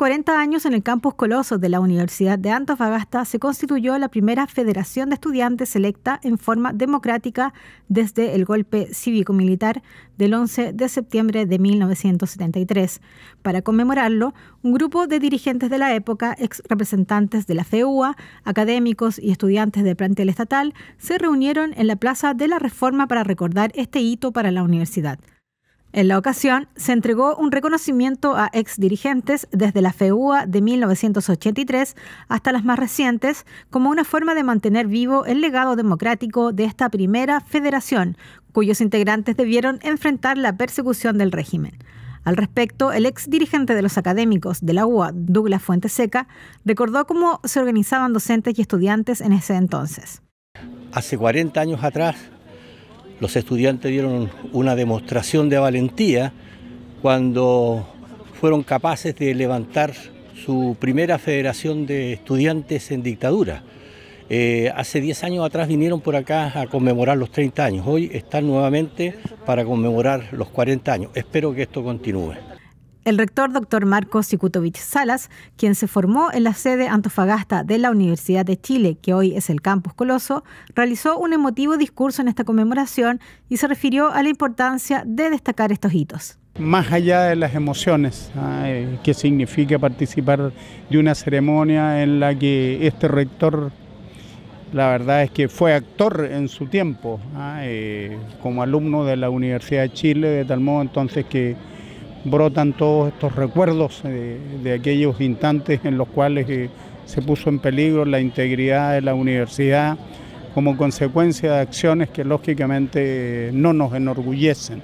40 años en el campus coloso de la Universidad de Antofagasta se constituyó la primera federación de estudiantes electa en forma democrática desde el golpe cívico-militar del 11 de septiembre de 1973. Para conmemorarlo, un grupo de dirigentes de la época, ex representantes de la FEUA, académicos y estudiantes de plantel estatal, se reunieron en la Plaza de la Reforma para recordar este hito para la universidad. En la ocasión, se entregó un reconocimiento a ex dirigentes desde la FEUA de 1983 hasta las más recientes, como una forma de mantener vivo el legado democrático de esta primera federación, cuyos integrantes debieron enfrentar la persecución del régimen. Al respecto, el ex dirigente de los académicos de la UA, Douglas Seca, recordó cómo se organizaban docentes y estudiantes en ese entonces. Hace 40 años atrás, los estudiantes dieron una demostración de valentía cuando fueron capaces de levantar su primera federación de estudiantes en dictadura. Eh, hace 10 años atrás vinieron por acá a conmemorar los 30 años, hoy están nuevamente para conmemorar los 40 años. Espero que esto continúe. El rector doctor Marcos Sikutovich Salas, quien se formó en la sede Antofagasta de la Universidad de Chile, que hoy es el Campus Coloso, realizó un emotivo discurso en esta conmemoración y se refirió a la importancia de destacar estos hitos más allá de las emociones, ¿qué significa participar de una ceremonia en la que este rector, la verdad es que fue actor en su tiempo, como alumno de la Universidad de Chile, de tal modo entonces que brotan todos estos recuerdos de aquellos instantes en los cuales eh, se puso en peligro la integridad de la universidad como consecuencia de acciones que lógicamente no nos enorgullecen.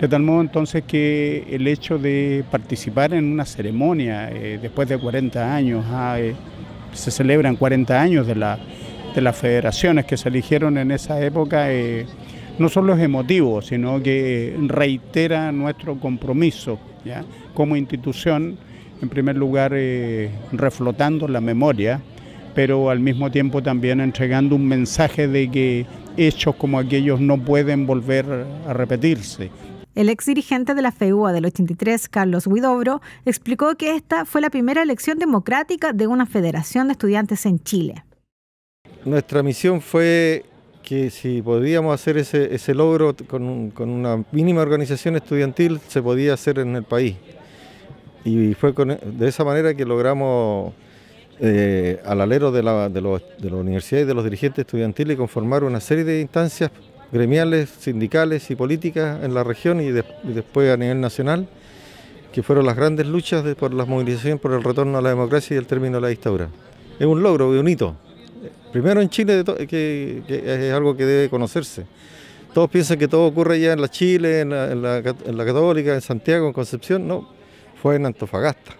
De tal modo entonces que el hecho de participar en una ceremonia eh, después de 40 años, ah, eh, se celebran 40 años de, la, de las federaciones que se eligieron en esa época, no solo es emotivo, sino que eh, reitera nuestro compromiso como institución, en primer lugar eh, reflotando la memoria, pero al mismo tiempo también entregando un mensaje de que hechos como aquellos no pueden volver a repetirse. El ex dirigente de la FEUA del 83, Carlos Huidobro, explicó que esta fue la primera elección democrática de una federación de estudiantes en Chile. Nuestra misión fue que si podíamos hacer ese, ese logro con, con, una mínima organización estudiantil, se podía hacer en el país. Y fue e, de esa manera que logramos, eh, al alero de la, de, los, de la universidad y de los dirigentes estudiantiles, conformar una serie de instancias gremiales, sindicales y políticas en la región y, después a nivel nacional, que fueron las grandes luchas por la movilización por el retorno a la democracia y el término de la dictadura. Es un logro, bonito un hito primero en Chile, que, es algo que debe conocerse. Todos piensan que todo ocurre ya en la Chile, en la Católica, en Santiago, en Concepción. No, fue en Antofagasta.